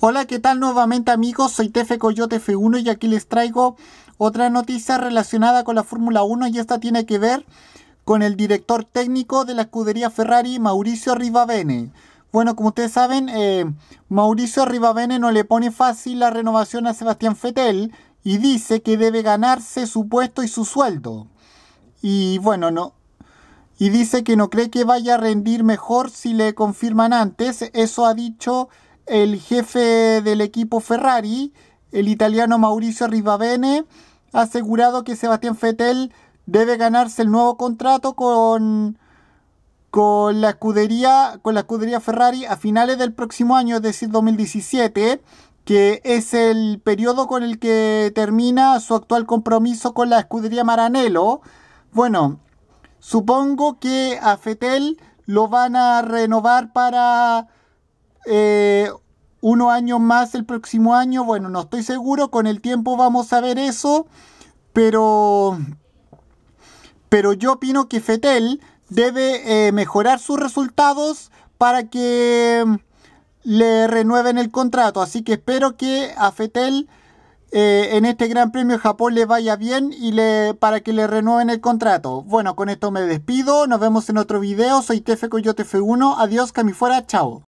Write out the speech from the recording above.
Hola, ¿qué tal nuevamente amigos? Soy Tefe Coyote F1 y aquí les traigo otra noticia relacionada con la Fórmula 1 y esta tiene que ver con el director técnico de la escudería Ferrari, Mauricio Rivabene. Bueno, como ustedes saben, eh, Mauricio Rivabene no le pone fácil la renovación a Sebastián Fetel y dice que debe ganarse su puesto y su sueldo. Y bueno, no, y dice que no cree que vaya a rendir mejor si le confirman antes. Eso ha dicho el jefe del equipo Ferrari, el italiano Mauricio Rivabene, ha asegurado que Sebastián Fettel debe ganarse el nuevo contrato con, con, la escudería, con la escudería Ferrari a finales del próximo año, es decir, 2017, que es el periodo con el que termina su actual compromiso con la escudería Maranello. Bueno, supongo que a Fettel lo van a renovar para eh, uno año más el próximo año. Bueno, no estoy seguro, con el tiempo vamos a ver eso, pero, pero yo opino que Fetel debe eh, mejorar sus resultados para que le renueven el contrato. Así que espero que a Fetel eh, en este Gran Premio de Japón le vaya bien y le, para que le renueven el contrato. Bueno, con esto me despido. Nos vemos en otro video. Soy Tefe Coyote F1. Adiós, Camifuera. Chao.